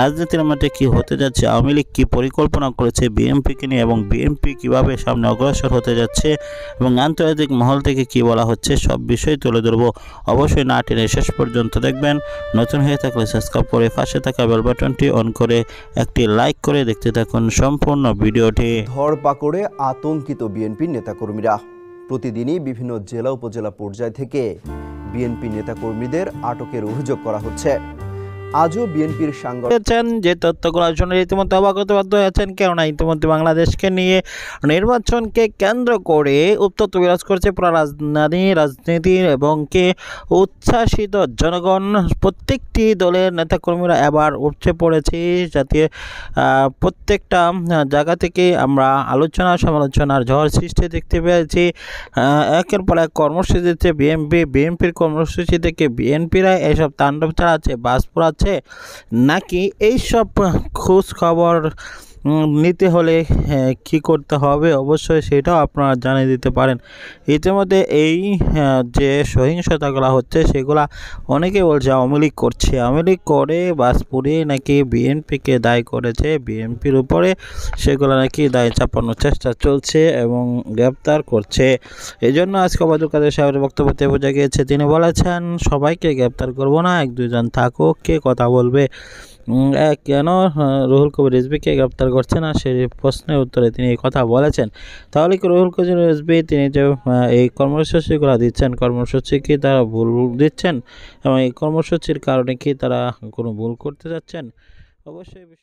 রাজনীতির মাঠে কি হতে যাচ্ছে আওয়ামী লীগ কি পরিকল্পনা করেছে বিএমপিকে নিয়ে এবং বিএনপি কিভাবে সামনে অগ্রসর হতে যাচ্ছে এবং আন্তর্জাতিক মহল থেকে কি বলা হচ্ছে সব বিষয় তুলে ধরব অবশ্যই না টেনে শেষ পর্যন্ত দেখবেন নতুন হয়ে থাকলে সাবস্ক্রাইব করে পাশে থাকা বেল বাটনটি অন করে একটি লাইক করে দেখতে থাকুন সম্পূর্ণ ভিডিওটি ধরপাকড়ে আতঙ্কিত বিএনপির নেতাকর্মীরা প্রতিদিনই বিভিন্ন জেলা উপজেলা পর্যায় থেকে বিএনপি নেতাকর্মীদের আটকের অভিযোগ করা হচ্ছে আজও বিএনপির সাংগঠন যে তথ্যগুলো শুনে ইতিমধ্যে অবগত বাধ্য হয়েছেন কেননা ইতিমধ্যে বাংলাদেশকে নিয়ে নির্বাচনকে কেন্দ্র করে উত্তপ্ত বিরাজ করছে পুরা রাজধানী রাজনীতির এবং কে উচ্ছ্বাসিত জনগণ প্রত্যেকটি দলের নেতাকর্মীরা এবার উঠছে পড়েছে যাতে প্রত্যেকটা জায়গা থেকে আমরা আলোচনা সমালোচনার ঝড় সৃষ্টি দেখতে পেয়েছি একের পর এক কর্মসূচিতে বিএনপি বিএনপির কর্মসূচি থেকে বিএনপিরা এসব তাণ্ডব চালাচ্ছে বাস পোড়াচ্ছে নাকি এই সব খোঁজ খবর নিতে হলে হ্যাঁ, কি করতে হবে অবশ্যই সেটাও আপনারা জানিয়ে দিতে পারেন ইতিমধ্যে এই হ্যাঁ, যে সহিংসতাগুলো হচ্ছে সেগুলা অনেকে বলছে আওয়ামী লীগ করছে আওয়ামী লীগ করে বাসপুরে নাকি বিএনপিকে দায়ী করেছে বিএনপির উপরে সেগুলো নাকি দায় চাপানোর চেষ্টা চলছে এবং গ্রেপ্তার করছে এই জন্য আজকে অবাদুল কাদের সাহেবের বক্তব্যতে বোঝা গিয়েছে তিনি বলেছেন সবাইকে গ্রেপ্তার করব না এক দুজন থাকুক কে কথা বলবে কেন হ্যাঁ, রুহুল কবির রেজবিকে গ্রেপ্তার করছে না সেই প্রশ্নের উত্তরে তিনি এই কথা বলেছেন তাহলে কি রুহুল কবির রেজবি তিনি যে হ্যাঁ, এই কর্মসূচিগুলো দিচ্ছেন কর্মসূচি কি তারা ভুল দিচ্ছেন এবং এই কর্মসূচির কারণে কি তারা কোনো ভুল করতে যাচ্ছেন অবশ্যই